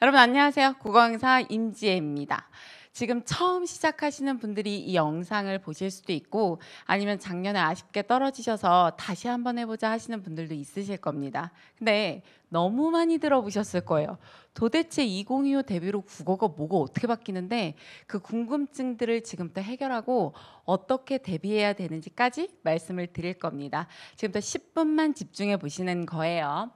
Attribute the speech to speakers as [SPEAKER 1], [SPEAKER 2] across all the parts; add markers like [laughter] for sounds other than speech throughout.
[SPEAKER 1] 여러분 안녕하세요. 국어강사 임지혜입니다. 지금 처음 시작하시는 분들이 이 영상을 보실 수도 있고 아니면 작년에 아쉽게 떨어지셔서 다시 한번 해보자 하시는 분들도 있으실 겁니다. 근데 너무 많이 들어보셨을 거예요. 도대체 2025데뷔로 국어가 뭐가 어떻게 바뀌는데 그 궁금증들을 지금부터 해결하고 어떻게 대비해야 되는지까지 말씀을 드릴 겁니다. 지금부터 10분만 집중해 보시는 거예요.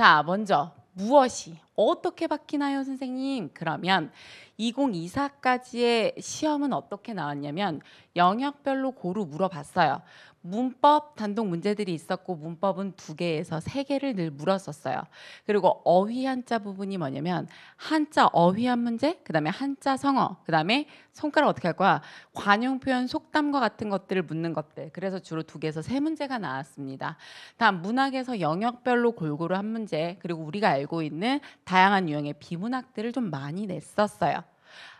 [SPEAKER 1] 자, 먼저 무엇이 어떻게 바뀌나요, 선생님? 그러면 2024까지의 시험은 어떻게 나왔냐면 영역별로 고루 물어봤어요. 문법 단독 문제들이 있었고 문법은 두 개에서 세 개를 늘 물었었어요. 그리고 어휘 한자 부분이 뭐냐면 한자 어휘한 문제, 그다음에 한자 성어, 그다음에 손가락 어떻게 할 거야? 관용 표현 속담과 같은 것들을 묻는 것들. 그래서 주로 두 개에서 세 문제가 나왔습니다. 다음 문학에서 영역별로 골고루 한 문제, 그리고 우리가 알고 있는 다양한 유형의 비문학들을 좀 많이 냈었어요.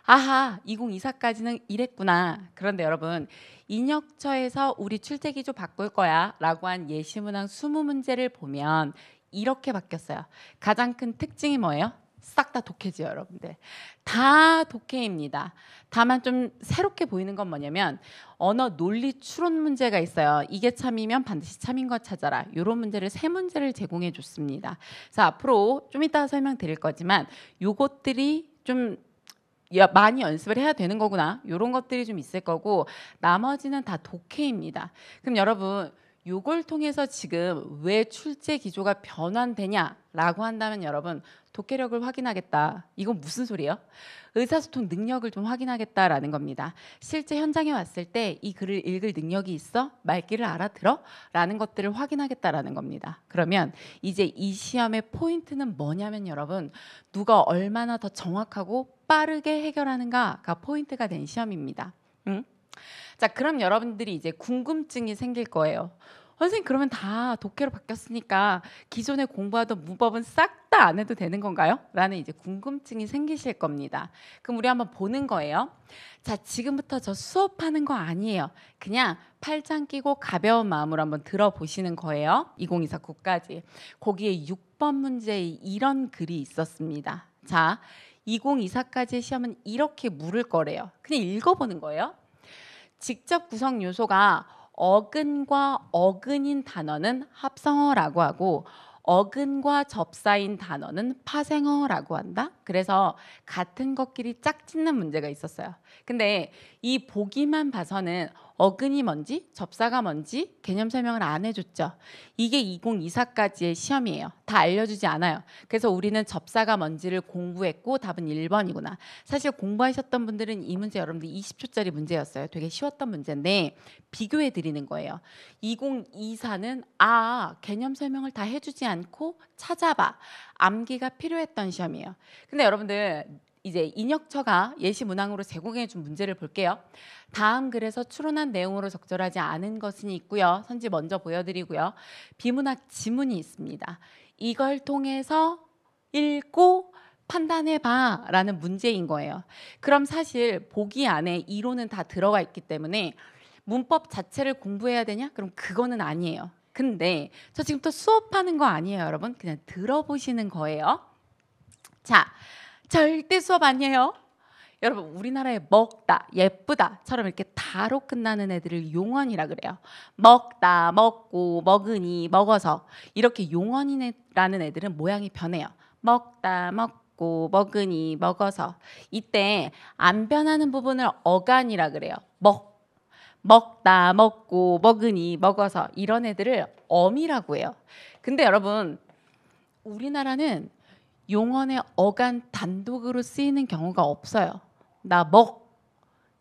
[SPEAKER 1] 아하 2024까지는 이랬구나. 그런데 여러분 인혁처에서 우리 출제기조 바꿀 거야 라고 한 예시문항 20문제를 보면 이렇게 바뀌었어요. 가장 큰 특징이 뭐예요? 싹 다 독해지요 여러분들 다 독해입니다 다만 좀 새롭게 보이는 건 뭐냐면 언어 논리 추론 문제가 있어요 이게 참이면 반드시 참인 것 찾아라 이런 문제를 세 문제를 제공해 줬습니다 자 앞으로 좀 이따 설명드릴 거지만 요것들이 좀 많이 연습을 해야 되는 거구나 이런 것들이 좀 있을 거고 나머지는 다 독해입니다. 그럼 여러분 요걸 통해서 지금 왜 출제 기조가 변환되냐라고 한다면 여러분 독해력을 확인하겠다. 이건 무슨 소리예요? 의사소통 능력을 좀 확인하겠다라는 겁니다. 실제 현장에 왔을 때 이 글을 읽을 능력이 있어? 말귀를 알아들어? 라는 것들을 확인하겠다라는 겁니다. 그러면 이제 이 시험의 포인트는 뭐냐면 여러분 누가 얼마나 더 정확하고 빠르게 해결하는가가 포인트가 된 시험입니다. 응? 자, 그럼 여러분들이 이제 궁금증이 생길 거예요. 선생님 그러면 다 독해로 바뀌었으니까 기존에 공부하던 문법은싹 다 안 해도 되는 건가요? 라는 이제 궁금증이 생기실 겁니다. 그럼 우리 한번 보는 거예요. 자, 지금부터 저 수업하는 거 아니에요. 그냥 팔짱 끼고 가벼운 마음으로 한번 들어보시는 거예요. 2024 9까지. 거기에 6번 문제에 이런 글이 있었습니다. 자, 2024까지의 시험은 이렇게 물을 거래요. 그냥 읽어보는 거예요. 직접 구성 요소가 어근과 어근인 단어는 합성어라고 하고 어근과 접사인 단어는 파생어라고 한다. 그래서 같은 것끼리 짝짓는 문제가 있었어요. 근데 이 보기만 봐서는 어근이 뭔지, 접사가 뭔지 개념 설명을 안 해줬죠. 이게 2024까지의 시험이에요. 다 알려주지 않아요. 그래서 우리는 접사가 뭔지를 공부했고 답은 1번이구나. 사실 공부하셨던 분들은 이 문제 여러분들 20초짜리 문제였어요. 되게 쉬웠던 문제인데 비교해 드리는 거예요. 2024는 아 개념 설명을 다 해주지 않고 찾아봐 암기가 필요했던 시험이에요. 근데 여러분들 이제 인역처가 예시 문항으로 제공해 준 문제를 볼게요. 다음 글에서 추론한 내용으로 적절하지 않은 것은 있고요. 선지 먼저 보여드리고요. 비문학 지문이 있습니다. 이걸 통해서 읽고 판단해봐 라는 문제인 거예요. 그럼 사실 보기 안에 이론은 다 들어가 있기 때문에 문법 자체를 공부해야 되냐? 그럼 그거는 아니에요. 근데 저 지금 또 수업하는 거 아니에요, 여러분. 그냥 들어보시는 거예요. 자, 절대 수업 아니에요. 여러분 우리나라에 먹다, 예쁘다처럼 이렇게 다로 끝나는 애들을 용언이라 그래요. 먹다, 먹고, 먹으니, 먹어서 이렇게 용언이라는 애들은 모양이 변해요. 먹다, 먹고, 먹으니, 먹어서 이때 안 변하는 부분을 어간이라 그래요. 먹, 먹다, 먹고, 먹으니, 먹어서 이런 애들을 엄이라고 해요. 근데 여러분 우리나라는 용언의 어간 단독으로 쓰이는 경우가 없어요. 나 먹,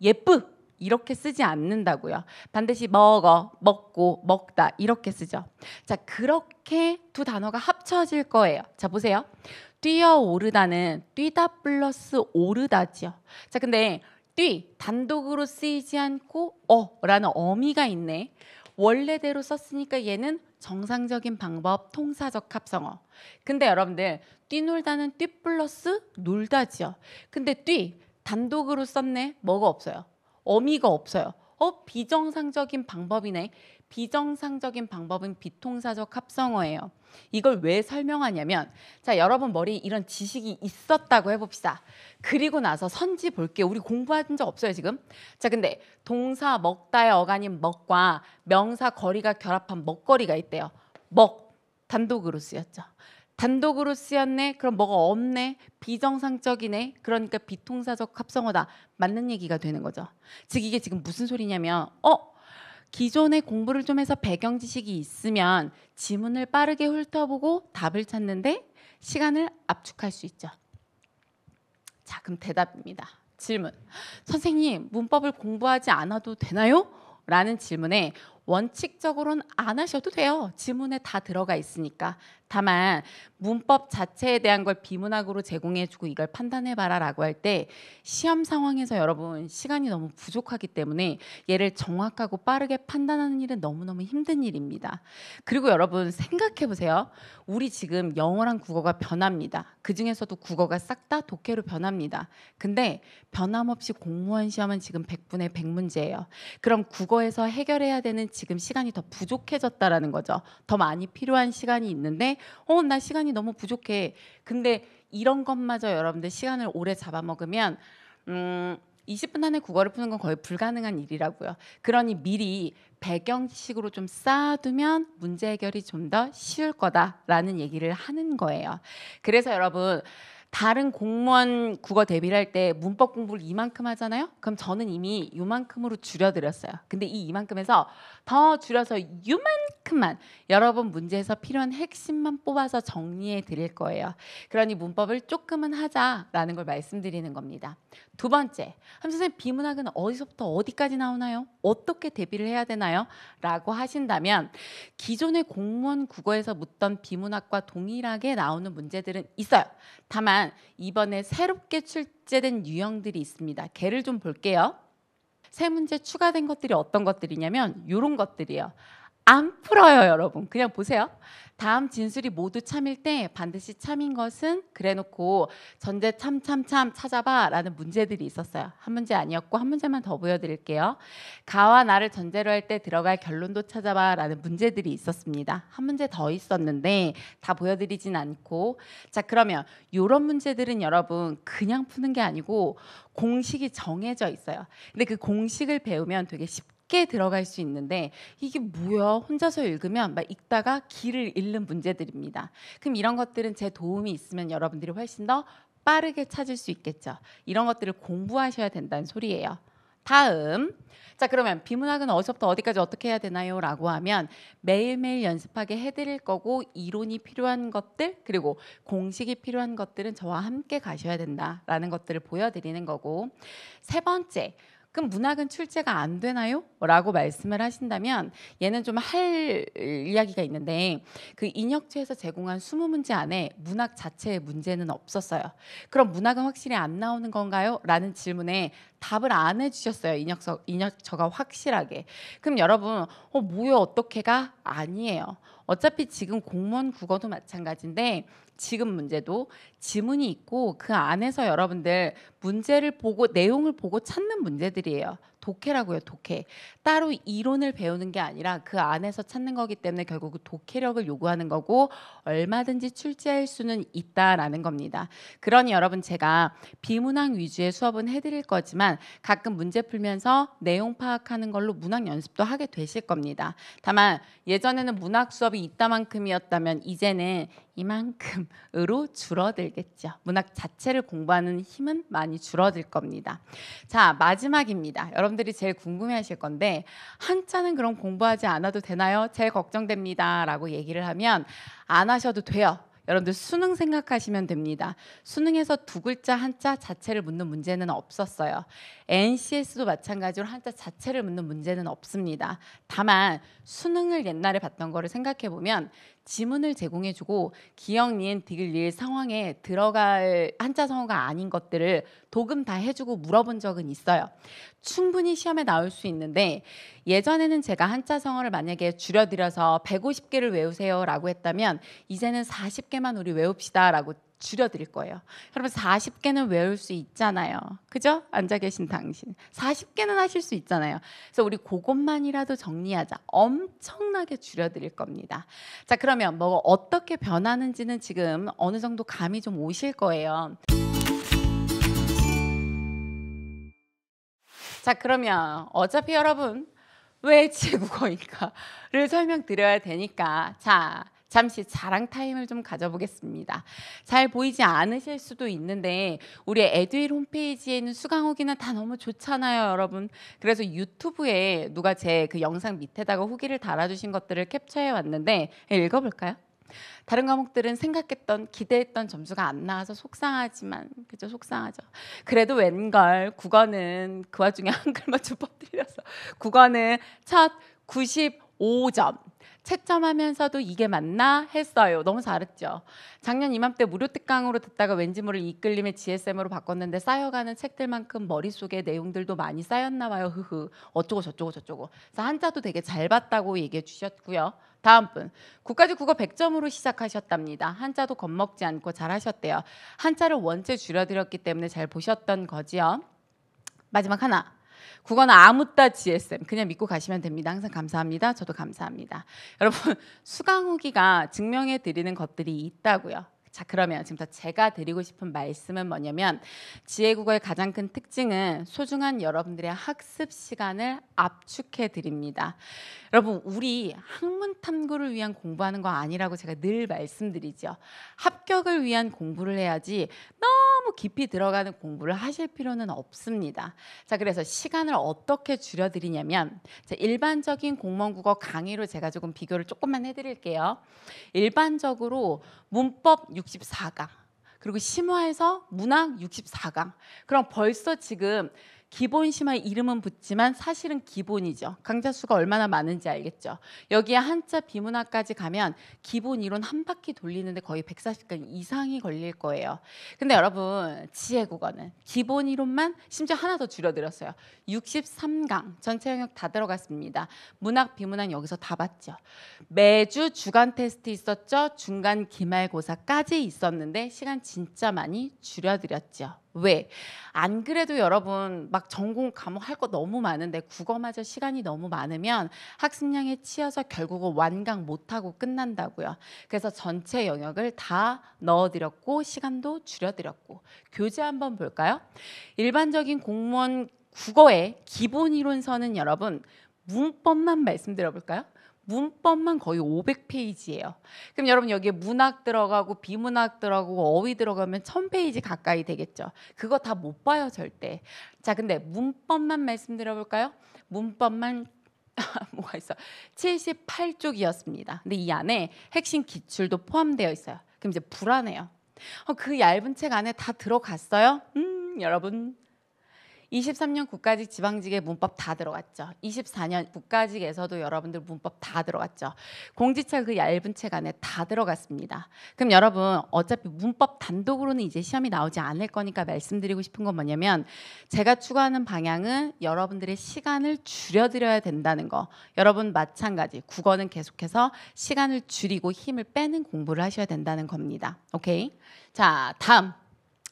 [SPEAKER 1] 예쁘 이렇게 쓰지 않는다고요. 반드시 먹어, 먹고, 먹다 이렇게 쓰죠. 자, 그렇게 두 단어가 합쳐질 거예요. 자, 보세요. 뛰어오르다는 뛰다 플러스 오르다지요. 자, 근데 뛰 단독으로 쓰이지 않고 어라는 어미가 있네. 원래대로 썼으니까 얘는 정상적인 방법 통사적 합성어. 근데 여러분들 뛰놀다는 뛰 플러스 놀다지요. 근데 뛰 단독으로 썼네. 뭐가 없어요. 어미가 없어요. 어 비정상적인 방법이네. 비정상적인 방법은 비통사적 합성어예요. 이걸 왜 설명하냐면 자 여러분 머리에 이런 지식이 있었다고 해봅시다. 그리고 나서 선지 볼게 우리 공부한 적 없어요 지금? 자 근데 동사 먹다의 어간인 먹과 명사 거리가 결합한 먹거리가 있대요. 먹 단독으로 쓰였죠. 단독으로 쓰였네. 그럼 뭐가 없네. 비정상적이네. 그러니까 비통사적 합성어다. 맞는 얘기가 되는 거죠. 즉 이게 지금 무슨 소리냐면 어? 기존의 공부를 좀 해서 배경 지식이 있으면 지문을 빠르게 훑어보고 답을 찾는데 시간을 압축할 수 있죠. 자, 그럼 대답입니다. 질문. 선생님, 문법을 공부하지 않아도 되나요? 라는 질문에 원칙적으로는 안 하셔도 돼요. 지문에 다 들어가 있으니까. 다만 문법 자체에 대한 걸 비문학으로 제공해주고 이걸 판단해봐라라고 할 때 시험 상황에서 여러분 시간이 너무 부족하기 때문에 얘를 정확하고 빠르게 판단하는 일은 너무너무 힘든 일입니다. 그리고 여러분 생각해보세요. 우리 지금 영어랑 국어가 변합니다. 그 중에서도 국어가 싹 다 독해로 변합니다. 근데 변함없이 공무원 시험은 지금 100분의 100문제예요. 그럼 국어에서 해결해야 되는 지금 시간이 더 부족해졌다라는 거죠. 더 많이 필요한 시간이 있는데 어, 나 시간이 너무 부족해. 근데 이런 것마저 여러분들 시간을 오래 잡아먹으면 음, 20분 안에 국어를 푸는 건 거의 불가능한 일이라고요. 그러니 미리 배경식으로 좀 쌓아두면 문제 해결이 좀 더 쉬울 거다라는 얘기를 하는 거예요. 그래서 여러분 다른 공무원 국어 대비를 할 때 문법 공부를 이만큼 하잖아요. 그럼 저는 이미 요만큼으로 줄여드렸어요. 근데 이 이만큼에서 더 줄여서 요만큼만 여러분 문제에서 필요한 핵심만 뽑아서 정리해 드릴 거예요. 그러니 문법을 조금은 하자라는 걸 말씀드리는 겁니다. 두 번째, 함 선생님 비문학은 어디서부터 어디까지 나오나요? 어떻게 대비를 해야 되나요? 라고 하신다면 기존의 공무원 국어에서 묻던 비문학과 동일하게 나오는 문제들은 있어요. 다만 이번에 새롭게 출제된 유형들이 있습니다. 걔를 좀 볼게요. 세 문제 추가된 것들이 어떤 것들이냐면 이런 것들이에요. 안 풀어요, 여러분. 그냥 보세요. 다음 진술이 모두 참일 때 반드시 참인 것은 그래놓고 전제 참참참 찾아봐라는 문제들이 있었어요. 한 문제 아니었고 한 문제만 더 보여드릴게요. 가와 나를 전제로 할 때 들어갈 결론도 찾아봐라는 문제들이 있었습니다. 한 문제 더 있었는데 다 보여드리진 않고 자 그러면 이런 문제들은 여러분 그냥 푸는 게 아니고 공식이 정해져 있어요. 근데 그 공식을 배우면 되게 쉽게 쉽게 들어갈 수 있는데 이게 뭐야 혼자서 읽으면 막 읽다가 길을 잃는 문제들입니다. 그럼 이런 것들은 제 도움이 있으면 여러분들이 훨씬 더 빠르게 찾을 수 있겠죠. 이런 것들을 공부하셔야 된다는 소리예요. 다음. 자, 그러면 비문학은 어디서부터 어디까지 어떻게 해야 되나요? 라고 하면 매일매일 연습하게 해드릴 거고 이론이 필요한 것들 그리고 공식이 필요한 것들은 저와 함께 가셔야 된다라는 것들을 보여드리는 거고 세 번째 그럼 문학은 출제가 안 되나요? 라고 말씀을 하신다면 얘는 좀 할 이야기가 있는데 그 인혁체에서 제공한 20문제 안에 문학 자체의 문제는 없었어요. 그럼 문학은 확실히 안 나오는 건가요? 라는 질문에 답을 안 해주셨어요. 이녀석 이녀저가 확실하게. 그럼 여러분 어 뭐야 어떻게가 아니에요. 어차피 지금 공무원 국어도 마찬가지인데 지금 문제도 지문이 있고 그 안에서 여러분들 문제를 보고 내용을 보고 찾는 문제들이에요. 독해라고요. 독해. 따로 이론을 배우는 게 아니라 그 안에서 찾는 거기 때문에 결국 그 독해력을 요구하는 거고 얼마든지 출제할 수는 있다라는 겁니다. 그러니 여러분 제가 비문학 위주의 수업은 해드릴 거지만 가끔 문제 풀면서 내용 파악하는 걸로 문학 연습도 하게 되실 겁니다. 다만 예전에는 문학 수업이 있다만큼이었다면 이제는 이만큼으로 줄어들겠죠. 문학 자체를 공부하는 힘은 많이 줄어들 겁니다. 자, 마지막입니다. 여러분들이 제일 궁금해 하실 건데, 한자는 그럼 공부하지 않아도 되나요? 제일 걱정됩니다. 라고 얘기를 하면 안 하셔도 돼요. 여러분들 수능 생각하시면 됩니다. 수능에서 두 글자 한자 자체를 묻는 문제는 없었어요. NCS도 마찬가지로 한자 자체를 묻는 문제는 없습니다. 다만 수능을 옛날에 봤던 거를 생각해 보면 지문을 제공해주고 기역 니은, 디귿, 리을 상황에 들어갈 한자 성어가 아닌 것들을 도금 다 해주고 물어본 적은 있어요. 충분히 시험에 나올 수 있는데 예전에는 제가 한자 성어를 만약에 줄여드려서 150개를 외우세요라고 했다면 이제는 40개만 우리 외웁시다라고 줄여드릴 거예요. 여러분 40개는 외울 수 있잖아요. 그죠? 앉아 계신 당신 40개는 하실 수 있잖아요. 그래서 우리 그것만이라도 정리하자. 엄청나게 줄여드릴 겁니다. 자 그러면 뭐 어떻게 변하는지는 지금 어느 정도 감이 좀 오실 거예요. 자 그러면 어차피 여러분 왜 제국어인가를 [laughs] 설명드려야 되니까 자 잠시 자랑 타임을 좀 가져보겠습니다. 잘 보이지 않으실 수도 있는데 우리 에듀윌 홈페이지에 있는 수강 후기는 다 너무 좋잖아요, 여러분. 그래서 유튜브에 누가 제 그 영상 밑에다가 후기를 달아주신 것들을 캡처해 왔는데 읽어볼까요? 다른 과목들은 생각했던 기대했던 점수가 안 나와서 속상하지만 그죠 속상하죠. 그래도 웬걸 국어는 그 와중에 [laughs] 한글만 좀법들려서 국어는 첫 90. 5점. 채점하면서도 이게 맞나 했어요. 너무 잘했죠. 작년 이맘때 무료 특강으로 듣다가 왠지 모를 이끌림의 GSM으로 바꿨는데 쌓여가는 책들만큼 머릿속에 내용들도 많이 쌓였나 봐요. 흐흐. 어쩌고 저쩌고 저쩌고. 그래서 한자도 되게 잘 봤다고 얘기해 주셨고요. 다음 분. 국가지 국어 100점으로 시작하셨답니다. 한자도 겁먹지 않고 잘하셨대요. 한자를 원체 줄여드렸기 때문에 잘 보셨던 거지요. 마지막 하나. 국어는 아무따 GSM 그냥 믿고 가시면 됩니다. 항상 감사합니다. 저도 감사합니다. [laughs] 여러분 수강 후기가 증명해 드리는 것들이 있다고요. 자 그러면 지금부터 제가 드리고 싶은 말씀은 뭐냐면 지혜국어의 가장 큰 특징은 소중한 여러분들의 학습 시간을 압축해 드립니다. 여러분 우리 학문 탐구를 위한 공부하는 거 아니라고 제가 늘 말씀드리죠. 합격을 위한 공부를 해야지 너무 깊이 들어가는 공부를 하실 필요는 없습니다. 자 그래서 시간을 어떻게 줄여드리냐면 일반적인 공무원국어 강의로 제가 조금 비교를 조금만 해드릴게요. 일반적으로 문법 64강 그리고 심화에서 문학 64강. 그럼 벌써 지금 기본 심화 이름은 붙지만 사실은 기본이죠. 강좌 수가 얼마나 많은지 알겠죠. 여기에 한자 비문학까지 가면 기본 이론 한 바퀴 돌리는데 거의 140강 이상이 걸릴 거예요. 근데 여러분 지혜 국어는 기본 이론만 심지어 하나 더 줄여드렸어요. 63강 전체 영역 다 들어갔습니다. 문학 비문학 여기서 다 봤죠. 매주 주간 테스트 있었죠. 중간 기말고사까지 있었는데 시간 진짜 많이 줄여드렸죠. 왜? 안 그래도 여러분 막 전공 과목 할 거 너무 많은데 국어 마저 시간이 너무 많으면 학습량에 치여서 결국은 완강 못하고 끝난다고요. 그래서 전체 영역을 다 넣어드렸고 시간도 줄여드렸고 교재 한번 볼까요? 일반적인 공무원 국어의 기본 이론서는 여러분 문법만 말씀드려볼까요? 문법만 거의 500페이지예요. 그럼 여러분 여기에 문학 들어가고 비문학 들어가고 어휘 들어가면 1000페이지 가까이 되겠죠. 그거 다 못 봐요, 절대. 자, 근데 문법만 말씀드려 볼까요? 문법만 [laughs] 뭐가 있어? 78쪽이었습니다. 근데 이 안에 핵심 기출도 포함되어 있어요. 그럼 이제 불안해요. 어, 그 얇은 책 안에 다 들어갔어요? 음, 여러분 23년 국가직 지방직의 문법 다 들어갔죠. 24년 국가직에서도 여러분들 문법 다 들어갔죠. 공지차 그 얇은 책 안에 다 들어갔습니다. 그럼 여러분 어차피 문법 단독으로는 이제 시험이 나오지 않을 거니까 말씀드리고 싶은 건 뭐냐면 제가 추구하는 방향은 여러분들의 시간을 줄여드려야 된다는 거. 여러분 마찬가지 국어는 계속해서 시간을 줄이고 힘을 빼는 공부를 하셔야 된다는 겁니다. 오케이? 자 다음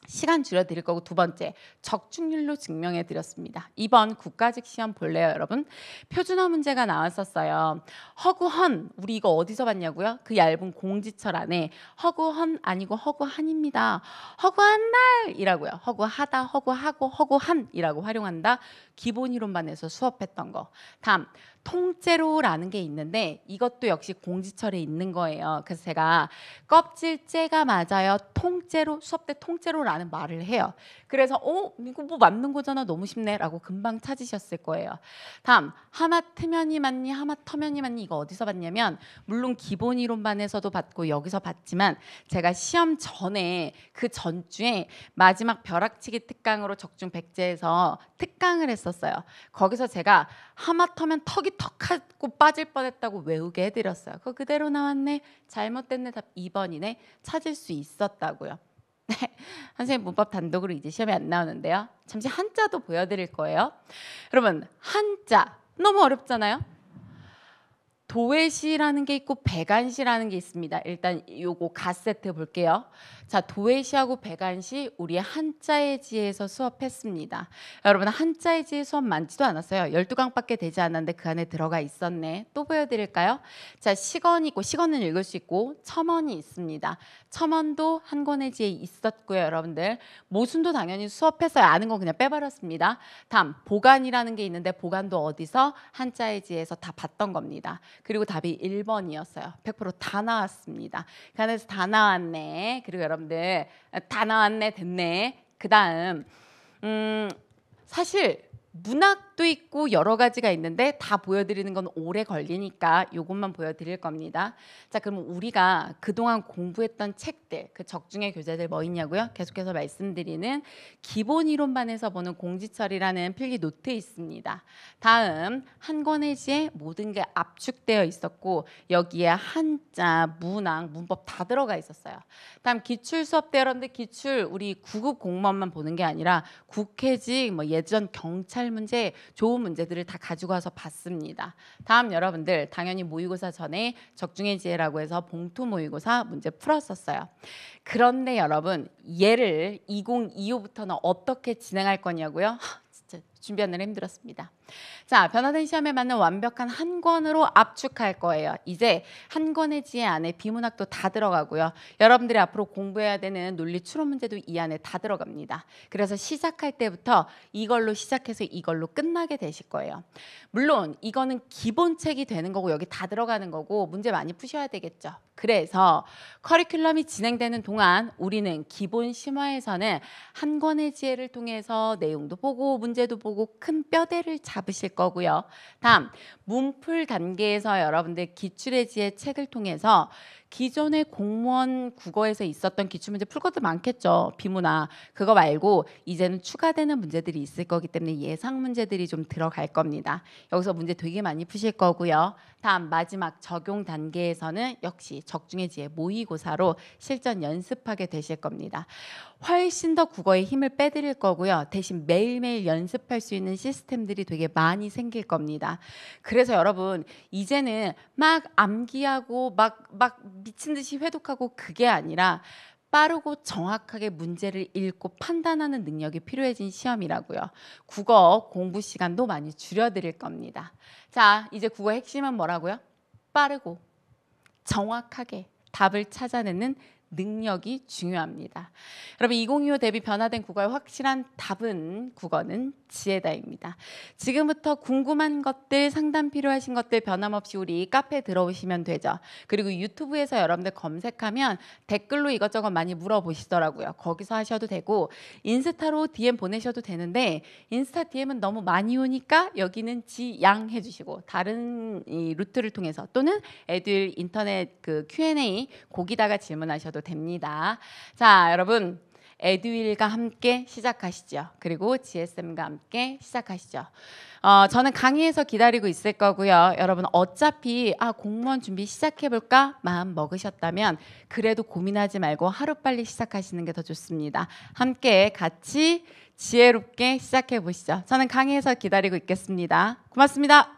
[SPEAKER 1] 시간 줄여드릴 거고 두 번째 적중률로 증명해 드렸습니다. 이번 국가직 시험 볼래요 여러분? 표준어 문제가 나왔었어요. 허구헌 우리 이거 어디서 봤냐고요? 그 얇은 공지철 안에 허구헌 아니고 허구한입니다. 허구한 날이라고요. 허구하다 허구하고 허구한이라고 활용한다. 기본 이론반에서 수업했던 거. 다음 통째로라는 게 있는데 이것도 역시 공지철에 있는 거예요. 그래서 제가 껍질째가 맞아요. 통째로 수업 때 통째로라는 말을 해요. 그래서 어 이거 뭐 맞는 거잖아 너무 쉽네라고 금방 찾으셨을 거예요. 다음 하마 터면이 맞니 하마 터면이 맞니 이거 어디서 봤냐면 물론 기본 이론반에서도 봤고 여기서 봤지만 제가 시험 전에 그 전주에 마지막 벼락치기 특강으로 적중 백제에서 특강을 했었어요. 거기서 제가 하마터면 턱이 턱 하고 빠질 뻔했다고 외우게 해드렸어요. 그거 그대로 나왔네. 잘못됐네. 답 2번이네. 찾을 수 있었다고요. [laughs] 네. 선생님 문법 단독으로 이제 시험에 안 나오는데요. 잠시 한자도 보여드릴 거예요. 여러분 한자 너무 어렵잖아요. 도외시라는 게 있고 배간시라는 게 있습니다. 일단 요거 갓세트 볼게요. 자, 도외시하고 배간시 우리 한자의 지에서 수업했습니다. 여러분 한자의 지 수업 많지도 않았어요. 12강밖에 되지 않았는데 그 안에 들어가 있었네. 또 보여드릴까요? 자, 시건이 있고 시건은 읽을 수 있고 첨언이 있습니다. 첨언도 한 권의 지에 있었고요. 여러분들 모순도 당연히 수업해서 아는 건 그냥 빼버렸습니다. 다음 보관이라는 게 있는데 보관도 어디서 한자의 지에서 다 봤던 겁니다. 그리고 답이 1번이었어요. 100%다 나왔습니다. 그래서 다 나왔네. 그리고 여러분들 다 나왔네 됐네. 그 다음 음, 사실 문학 팝도 있고 여러 가지가 있는데 다 보여드리는 건 오래 걸리니까 이것만 보여드릴 겁니다. 자, 그럼 우리가 그동안 공부했던 책들, 그 적중의 교재들 뭐 있냐고요? 계속해서 말씀드리는 기본 이론반에서 보는 공지철이라는 필기 노트 있습니다. 다음 한 권의 시에 모든 게 압축되어 있었고 여기에 한자, 문항, 문법 다 들어가 있었어요. 다음 기출 수업 때 여러분들 기출 우리 구급 공무원만 보는 게 아니라 국회직, 뭐 예전 경찰 문제 좋은 문제들을 다 가지고 와서 봤습니다. 다음 여러분들 당연히 모의고사 전에 적중의 지혜라고 해서 봉투 모의고사 문제 풀었었어요. 그런데 여러분 얘를 2025부터는 어떻게 진행할 거냐고요? [laughs] 진짜 준비하느라 힘들었습니다. 자, 변화된 시험에 맞는 완벽한 한 권으로 압축할 거예요. 이제 한 권의 지혜 안에 비문학도 다 들어가고요. 여러분들이 앞으로 공부해야 되는 논리 추론 문제도 이 안에 다 들어갑니다. 그래서 시작할 때부터 이걸로 시작해서 이걸로 끝나게 되실 거예요. 물론 이거는 기본책이 되는 거고 여기 다 들어가는 거고 문제 많이 푸셔야 되겠죠. 그래서 커리큘럼이 진행되는 동안 우리는 기본 심화에서는 한 권의 지혜를 통해서 내용도 보고 문제도 보고 보고 큰 뼈대를 잡으실 거고요. 다음, 문풀 단계에서 여러분들 기출의지의 책을 통해서 기존의 공무원 국어에서 있었던 기출문제 풀 것도 많겠죠. 비문화 그거 말고 이제는 추가되는 문제들이 있을 거기 때문에 예상 문제들이 좀 들어갈 겁니다. 여기서 문제 되게 많이 푸실 거고요. 다음 마지막 적용 단계에서는 역시 적중의지의 모의고사로 실전 연습하게 되실 겁니다. 훨씬 더 국어에 힘을 빼드릴 거고요. 대신 매일매일 연습할 수 있는 시스템들이 되게 많이 생길 겁니다. 그래 그래서 여러분 이제는 막 암기하고 막 막 미친 듯이 회독하고 그게 아니라 빠르고 정확하게 문제를 읽고 판단하는 능력이 필요해진 시험이라고요. 국어 공부 시간도 많이 줄여드릴 겁니다. 자, 이제 국어 핵심은 뭐라고요? 빠르고 정확하게 답을 찾아내는 능력이 중요합니다. 여러분 2025 대비 변화된 국어의 확실한 답은 국어는 지혜다입니다. 지금부터 궁금한 것들, 상담 필요하신 것들 변함없이 우리 카페 들어오시면 되죠. 그리고 유튜브에서 여러분들 검색하면 댓글로 이것저것 많이 물어보시더라고요. 거기서 하셔도 되고 인스타로 DM 보내셔도 되는데 인스타 DM은 너무 많이 오니까 여기는 지양 해주시고 다른 루트를 통해서 또는 애들 인터넷 그 Q&A 거기다가 질문하셔도 보셔도 됩니다. 자, 여러분 에듀윌과 함께 시작하시죠. 그리고 GSM과 함께 시작하시죠. 어, 저는 강의에서 기다리고 있을 거고요. 여러분 어차피 아 공무원 준비 시작해볼까 마음 먹으셨다면 그래도 고민하지 말고 하루빨리 시작하시는 게 더 좋습니다. 함께 같이 지혜롭게 시작해 보시죠. 저는 강의에서 기다리고 있겠습니다. 고맙습니다.